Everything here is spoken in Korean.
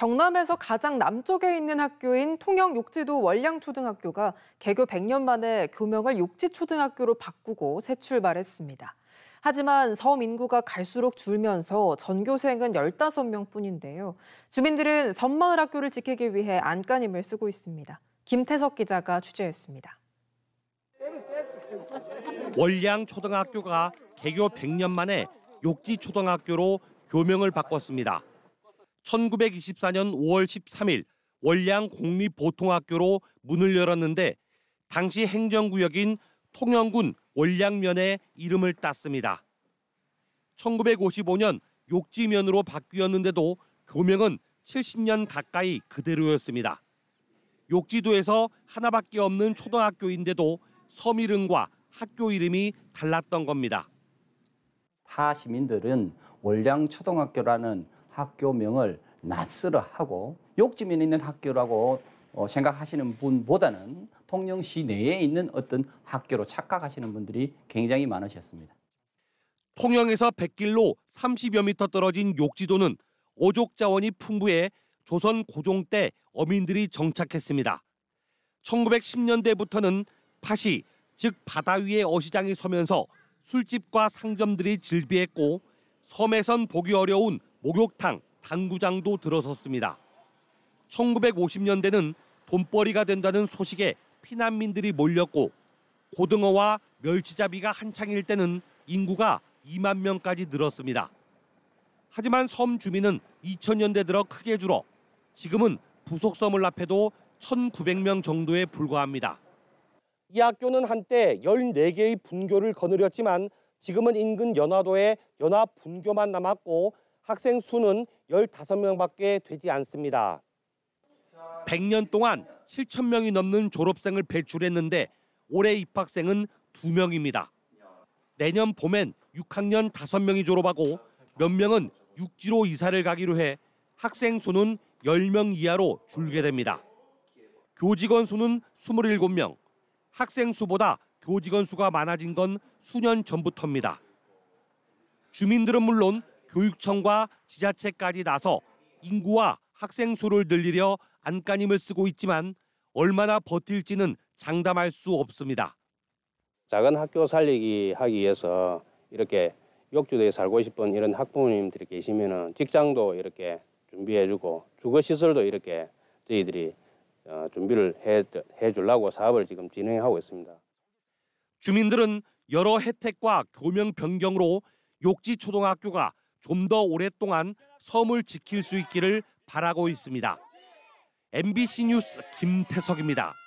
경남에서 가장 남쪽에 있는 학교인 통영 육지도 월량초등학교가 개교 100년 만에 교명을 육지초등학교로 바꾸고 새 출발했습니다. 하지만 섬 인구가 갈수록 줄면서 전교생은 15명 뿐인데요. 주민들은 섬마을 학교를 지키기 위해 안간힘을 쓰고 있습니다. 김태석 기자가 취재했습니다. 월량 초등학교가 개교 100년 만에 욕지 초등학교로 교명을 바꿨습니다. 1924년 5월 13일 월량 공립보통학교로 문을 열었는데 당시 행정구역인 통영군 월량면의 이름을 땄습니다. 1955년 욕지면으로 바뀌었는데도 교명은 70년 가까이 그대로였습니다. 욕지도에서 하나밖에 없는 초등학교인데도 섬 이름과 학교 이름이 달랐던 겁니다. 타 시민들은 월량 초등학교라는 학교명을 낯설어 하고 욕지면 있는 학교라고 어, 생각하시는 분보다는 통영 시내에 있는 어떤 학교로 착각하시는 분들이 굉장히 많으셨습니다. 통영에서 백길로 30여 미터 떨어진 욕지도는 오족 자원이 풍부해 조선 고종 때 어민들이 정착했습니다. 1910년대부터는 파시, 즉 바다 위에 어시장이 서면서 술집과 상점들이 즐비했고 섬에선 보기 어려운 목욕탕, 당구장도 들어섰습니다. 1950년대는 돈벌이가 된다는 소식에 피난민들이 몰렸고 고등어와 멸치잡이가 한창일 때는 인구가 2만 명까지 늘었습니다. 하지만 섬 주민은 2000년대 들어 크게 줄어 지금은 부속섬을 앞에도 1900명 정도에 불과합니다. 이 학교는 한때 14개의 분교를 거느렸지만 지금은 인근 연화도에 연화 분교만 남았고 학생 수는 15명밖에 되지 않습니다. 100년 동안 7천 명이 넘는 졸업생을 배출했는데 올해 입학생은 2명입니다. 내년 봄엔 6학년 5명이 졸업하고 몇 명은 육지로 이사를 가기로 해 학생 수는 10명 이하로 줄게 됩니다. 교직원 수는 27명, 학생 수보다 교직원 수가 많아진 건 수년 전부터입니다. 주민들은 물론 교육청과 지자체까지 나서 인구와 학생 수를 늘리려 안간힘을 쓰고 있지만 얼마나 버틸지는 장담할 수 없습니다. 작은 학교 살리기 하기 위해서 이렇게 욕주대에 살고 싶은 이런 학부모님들이 계시면 직장도 이렇게 준비해주고 주거시설도 이렇게 저희들이 어, 준비를 해, 해주려고 사업을 지금 진행하고 있습니다. 주민들은 여러 혜택과 교명 변경으로 욕지 초등학교가 좀더 오랫동안 섬을 지킬 수 있기를 바라고 있습니다. MBC 뉴스 김태석입니다.